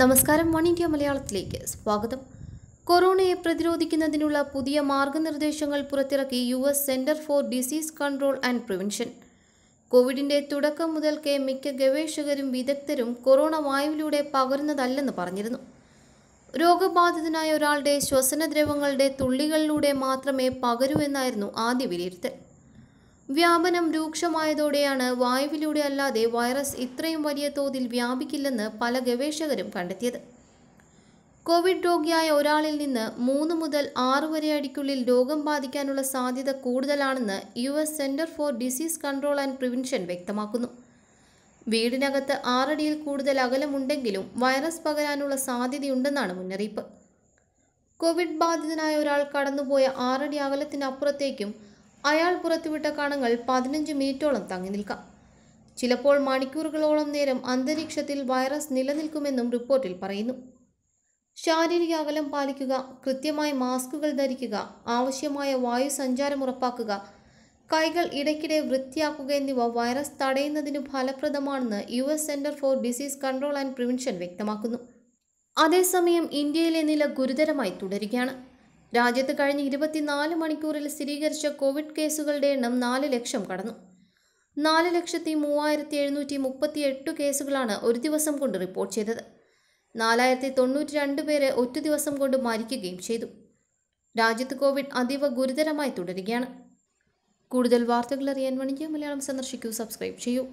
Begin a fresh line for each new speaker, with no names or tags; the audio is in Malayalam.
നമസ്കാരം വൺ ഇന്ത്യ മലയാളത്തിലേക്ക് സ്വാഗതം കൊറോണയെ പ്രതിരോധിക്കുന്നതിനുള്ള പുതിയ മാർഗനിർദ്ദേശങ്ങൾ പുറത്തിറക്കി U S center for disease control and prevention കോവിഡിന്റെ തുടക്കം മുതൽക്കേ മിക്ക ഗവേഷകരും വിദഗ്ധരും കൊറോണ വായുവിലൂടെ പകരുന്നതല്ലെന്ന് പറഞ്ഞിരുന്നു രോഗബാധിതനായ ഒരാളുടെ ദ്രവങ്ങളുടെ തുള്ളികളിലൂടെ മാത്രമേ പകരൂ എന്നായിരുന്നു ആദ്യ വിലയിരുത്തൽ വ്യാപനം രൂക്ഷമായതോടെയാണ് വായുവിലൂടെ അല്ലാതെ വൈറസ് ഇത്രയും വലിയ തോതിൽ വ്യാപിക്കില്ലെന്ന് പല ഗവേഷകരും കണ്ടെത്തിയത് കോവിഡ് രോഗിയായ ഒരാളിൽ നിന്ന് മൂന്ന് മുതൽ ആറ് വരെ അടിക്കുള്ളിൽ രോഗം ബാധിക്കാനുള്ള സാധ്യത കൂടുതലാണെന്ന് U S center for disease control and prevention വ്യക്തമാക്കുന്നു വീടിനകത്ത് ആറടിയിൽ കൂടുതൽ അകലമുണ്ടെങ്കിലും വൈറസ് പകരാനുള്ള സാധ്യതയുണ്ടെന്നാണ് മുന്നറിയിപ്പ് കോവിഡ് ബാധിതനായ ഒരാൾ കടന്നുപോയ ആറടി അകലത്തിനപ്പുറത്തേക്കും അയാൾ പുറത്തുവിട്ട കാണങ്ങൾ പതിനഞ്ച് മിനിറ്റോളം തങ്ങി നിൽക്കാം ചിലപ്പോൾ മണിക്കൂറുകളോളം നേരം അന്തരീക്ഷത്തിൽ വൈറസ് നിലനിൽക്കുമെന്നും റിപ്പോർട്ടിൽ പറയുന്നു ശാരീരിക അകലം പാലിക്കുക കൃത്യമായി മാസ്കുകൾ ധരിക്കുക ആവശ്യമായ വായു സഞ്ചാരം ഉറപ്പാക്കുക കൈകൾ ഇടയ്ക്കിടെ വൃത്തിയാക്കുക എന്നിവ വൈറസ് തടയുന്നതിന് ഫലപ്രദമാണെന്ന് U S center for disease control and prevention വ്യക്തമാക്കുന്നു അതേസമയം ഇന്ത്യയിലെ നില ഗുരുതരമായി തുടരുകയാണ് രാജ്യത്ത് കഴിഞ്ഞ ഇരുപത്തിനാല് മണിക്കൂറിൽ സ്ഥിരീകരിച്ച കോവിഡ് കേസുകളുടെ എണ്ണം നാല് ലക്ഷം കടന്നു നാല് ലക്ഷത്തി മൂവായിരത്തി എഴുന്നൂറ്റി മുപ്പത്തി എട്ട് കേസുകളാണ് ഒരു ദിവസം കൊണ്ട് റിപ്പോർട്ട് ചെയ്തത് നാലായിരത്തി തൊണ്ണൂറ്റി രണ്ട് പേരെ ഒറ്റ ദിവസം കൊണ്ട് മരിക്കുകയും ചെയ്തു രാജ്യത്ത് കോവിഡ് അതീവ ഗുരുതരമായി തുടരുകയാണ് കൂടുതൽ വാർത്തകൾ അറിയാൻ വണിജ്യ മലയാളം സന്ദർശിക്കൂ സബ്സ്ക്രൈബ് ചെയ്യൂ